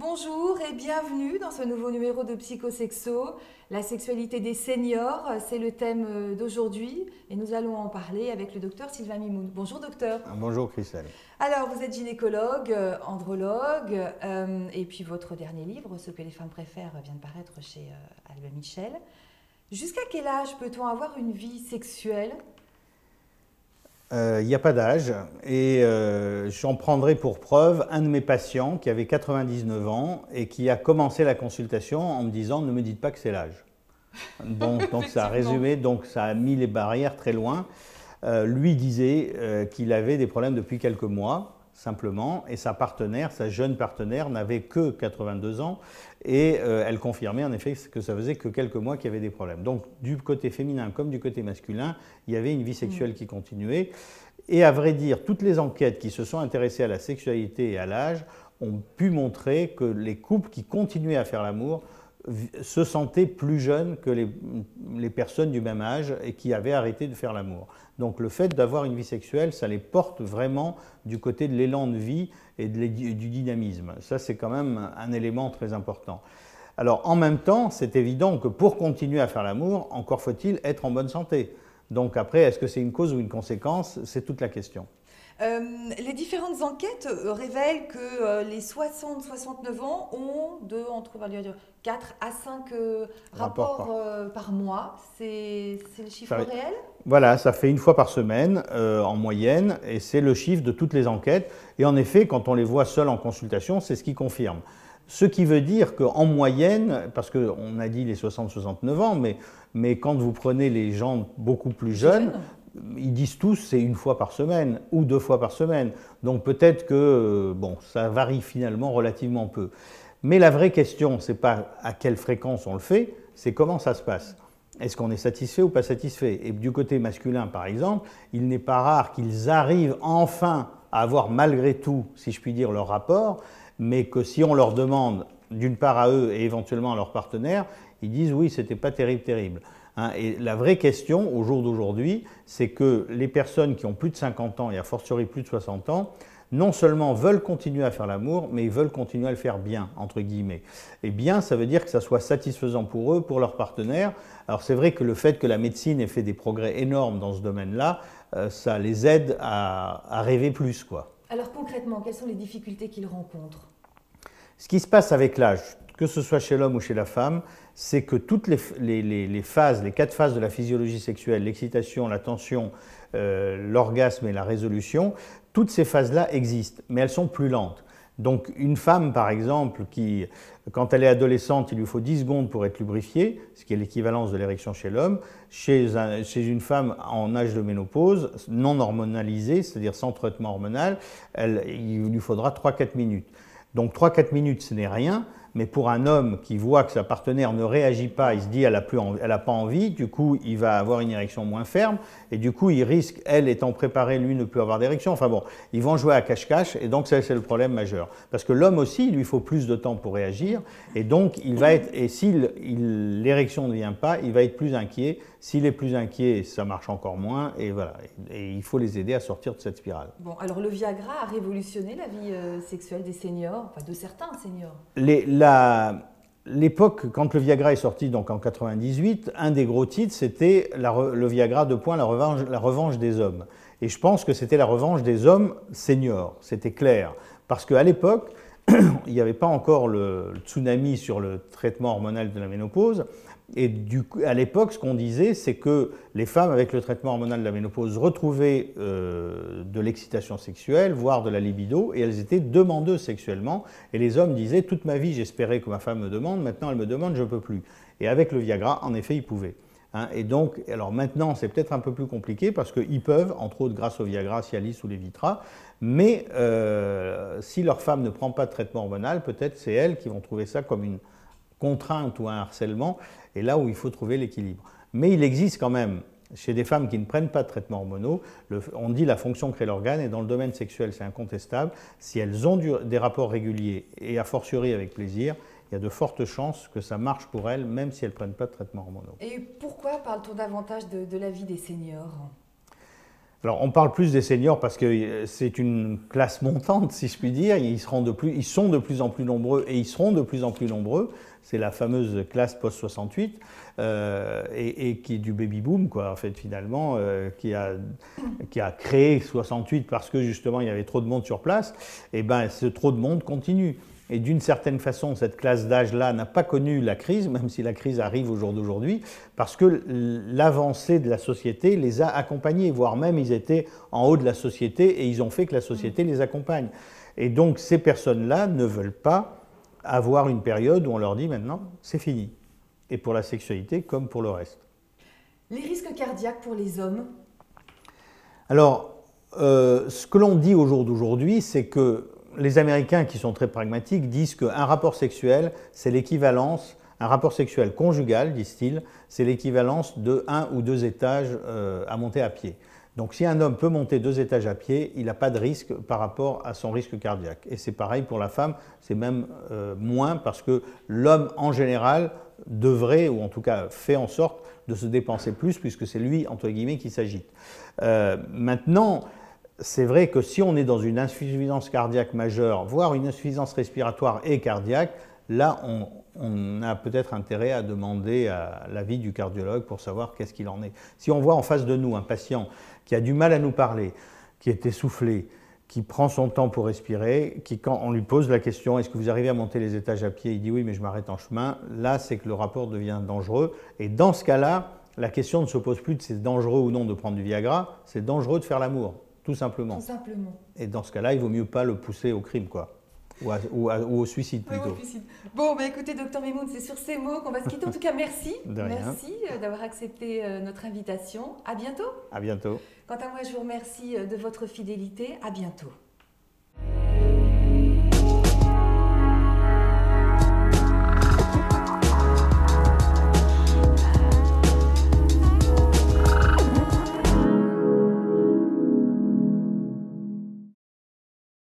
Bonjour et bienvenue dans ce nouveau numéro de Psychosexo. La sexualité des seniors, euh, c'est le thème euh, d'aujourd'hui et nous allons en parler avec le docteur Sylvain Mimoun. Bonjour docteur. Ah, bonjour Christelle. Alors vous êtes gynécologue, euh, andrologue et puis votre dernier livre, Ce que les femmes préfèrent, vient de paraître chez euh, Michel. Jusqu'à quel âge peut-on avoir une vie sexuelle il euh, n'y a pas d'âge et euh, j'en prendrai pour preuve un de mes patients qui avait 99 ans et qui a commencé la consultation en me disant ne me dites pas que c'est l'âge. Bon, donc ça a résumé, donc ça a mis les barrières très loin. Euh, lui disait qu'il avait des problèmes depuis quelques mois simplement, et sa partenaire, sa jeune partenaire, n'avait que 82 ans, et euh, elle confirmait en effet que ça faisait que quelques mois qu'il y avait des problèmes. Donc du côté féminin comme du côté masculin, il y avait une vie sexuelle qui continuait. Et à vrai dire, toutes les enquêtes qui se sont intéressées à la sexualité et à l'âge ont pu montrer que les couples qui continuaient à faire l'amour se sentaient plus jeunes que les, personnes du même âge et qui avaient arrêté de faire l'amour. Donc le fait d'avoir une vie sexuelle, ça les porte vraiment du côté de l'élan de vie et du dynamisme. Ça, c'est quand même un élément très important. Alors en même temps, c'est évident que pour continuer à faire l'amour, encore faut-il être en bonne santé. Donc après, est-ce que c'est une cause ou une conséquence C'est toute la question. Euh, les différentes enquêtes euh, révèlent que euh, les 60-69 ans ont de, entre, 4 à 5 rapports par mois. C'est le chiffre réel Voilà, ça fait une fois par semaine en moyenne et c'est le chiffre de toutes les enquêtes. Et en effet, quand on les voit seuls en consultation, c'est ce qui confirme. Ce qui veut dire qu'en moyenne, parce qu'on a dit les 60-69 ans, mais, mais quand vous prenez les gens beaucoup plus jeunes, ils disent tous c'est une fois par semaine ou deux fois par semaine. Donc peut-être que euh, bon, ça varie finalement relativement peu. Mais la vraie question, c'est pas à quelle fréquence on le fait, c'est comment ça se passe. Est-ce qu'on est satisfait ou pas satisfait Et du côté masculin, par exemple, il n'est pas rare qu'ils arrivent enfin à avoir malgré tout, si je puis dire, leur rapport, mais que si on leur demande d'une part à eux et éventuellement à leur partenaire, ils disent oui, c'était pas terrible, terrible. Hein. et la vraie question au jour d'aujourd'hui, c'est que les personnes qui ont plus de 50 ans et a fortiori plus de 60 ans, non seulement veulent continuer à faire l'amour, mais ils veulent continuer à le faire bien, entre guillemets. Et eh bien, ça veut dire que ça soit satisfaisant pour eux, pour leurs partenaires. Alors c'est vrai que le fait que la médecine ait fait des progrès énormes dans ce domaine-là, euh, ça les aide à, à rêver plus, quoi. Alors concrètement, quelles sont les difficultés qu'ils rencontrent Ce qui se passe avec l'âge, que ce soit chez l'homme ou chez la femme, c'est que toutes les, phases, les quatre phases de la physiologie sexuelle, l'excitation, la tension, euh, l'orgasme et la résolution, toutes ces phases-là existent, mais elles sont plus lentes. Donc une femme, par exemple, qui, quand elle est adolescente, il lui faut 10 secondes pour être lubrifiée, ce qui est l'équivalence de l'érection chez l'homme. Chez, une femme en âge de ménopause, non hormonalisée, c'est-à-dire sans traitement hormonal, il lui faudra 3-4 minutes. Donc 3-4 minutes, ce n'est rien, mais pour un homme qui voit que sa partenaire ne réagit pas, il se dit qu'elle n'a elle pas envie, du coup il va avoir une érection moins ferme, et du coup il risque, elle étant préparée, lui ne plus avoir d'érection. Enfin bon, ils vont jouer à cache-cache, et donc ça c'est le problème majeur. Parce que l'homme aussi, il lui faut plus de temps pour réagir, et donc il va être, et si l'érection ne vient pas, il va être plus inquiet. S'il est plus inquiet, ça marche encore moins, et voilà. Et il faut les aider à sortir de cette spirale. Bon, alors le Viagra a révolutionné la vie euh, sexuelle des seniors, enfin de certains seniors. Les, L'époque, quand le Viagra est sorti, donc en 98, un des gros titres, c'était le Viagra de point la revanche des hommes. Et je pense que c'était la revanche des hommes seniors, c'était clair. Parce qu'à l'époque, il n'y avait pas encore le, tsunami sur le traitement hormonal de la ménopause, et du, à l'époque, ce qu'on disait, c'est que les femmes avec le traitement hormonal de la ménopause retrouvaient euh, de l'excitation sexuelle, voire de la libido, et elles étaient demandeuses sexuellement. Et les hommes disaient Toute ma vie, j'espérais que ma femme me demande, maintenant elle me demande, je ne peux plus. Et avec le Viagra, en effet, ils pouvaient. Hein, et donc, alors maintenant, c'est peut-être un peu plus compliqué parce qu'ils peuvent, entre autres grâce au Viagra, Cialis ou Levitra, mais euh, si leur femme ne prend pas de traitement hormonal, peut-être c'est elles qui vont trouver ça comme une contrainte ou un harcèlement et là où il faut trouver l'équilibre. Mais il existe quand même, chez des femmes qui ne prennent pas de traitement hormonaux, on dit la fonction crée l'organe, et dans le domaine sexuel, c'est incontestable. Si elles ont des rapports réguliers, et a fortiori avec plaisir, il y a de fortes chances que ça marche pour elles, même si elles ne prennent pas de traitements hormonaux. Et pourquoi parle-t-on davantage de, de la vie des seniors alors, on parle plus des seniors parce que euh, c'est une classe montante, si je puis dire. Ils, de plus, ils sont de plus en plus nombreux et ils seront de plus en plus nombreux. C'est la fameuse classe post-68 euh, et, qui est du baby-boom, quoi, en fait, finalement, euh, qui, a, qui a créé 68 parce que, justement, il y avait trop de monde sur place. Et eh bien, ce trop de monde continue. Et d'une certaine façon, cette classe d'âge-là n'a pas connu la crise, même si la crise arrive au jour d'aujourd'hui, parce que l'avancée de la société les a accompagnés, voire même ils étaient en haut de la société et ils ont fait que la société les accompagne. Et donc ces personnes-là ne veulent pas avoir une période où on leur dit maintenant c'est fini. Et pour la sexualité comme pour le reste. Les risques cardiaques pour les hommes Alors, euh, ce que l'on dit au jour d'aujourd'hui, c'est que les Américains, qui sont très pragmatiques, disent qu'un rapport sexuel, c'est l'équivalence, un rapport sexuel conjugal, disent-ils, c'est l'équivalence de un ou deux étages euh, à monter à pied. Donc si un homme peut monter deux étages à pied, il n'a pas de risque par rapport à son risque cardiaque. Et c'est pareil pour la femme, c'est même euh, moins parce que l'homme en général devrait, ou en tout cas fait en sorte, de se dépenser plus puisque c'est lui, entre guillemets, qui s'agite. Euh, maintenant, c'est vrai que si on est dans une insuffisance cardiaque majeure, voire une insuffisance respiratoire et cardiaque, là, on, a peut-être intérêt à demander l'avis du cardiologue pour savoir qu'est-ce qu'il en est. Si on voit en face de nous un patient qui a du mal à nous parler, qui est essoufflé, qui prend son temps pour respirer, qui quand on lui pose la question est-ce que vous arrivez à monter les étages à pied, il dit oui mais je m'arrête en chemin, là c'est que le rapport devient dangereux et dans ce cas-là, la question ne se pose plus de c'est dangereux ou non de prendre du Viagra, c'est dangereux de faire l'amour. Tout simplement. Et dans ce cas-là, il vaut mieux pas le pousser au crime, quoi. Ou, au suicide plutôt. suicide. Bon, mais bah, écoutez, docteur Mimoun, c'est sur ces mots qu'on va se quitter. En tout cas, merci. Merci euh, d'avoir accepté euh, notre invitation. À bientôt. À bientôt. Quant à moi, je vous remercie euh, de votre fidélité. À bientôt.